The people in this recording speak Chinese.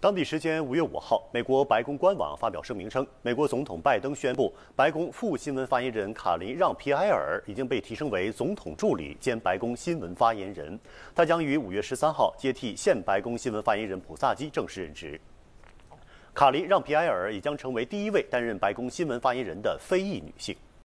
当地时间五月五号，美国白宫官网发表声明称，美国总统拜登宣布，白宫副新闻发言人卡琳·让皮埃尔已经被提升为总统助理兼白宫新闻发言人，他将于五月十三号接替现白宫新闻发言人普萨基正式任职。卡琳·让皮埃尔也将成为第一位担任白宫新闻发言人的非裔女性。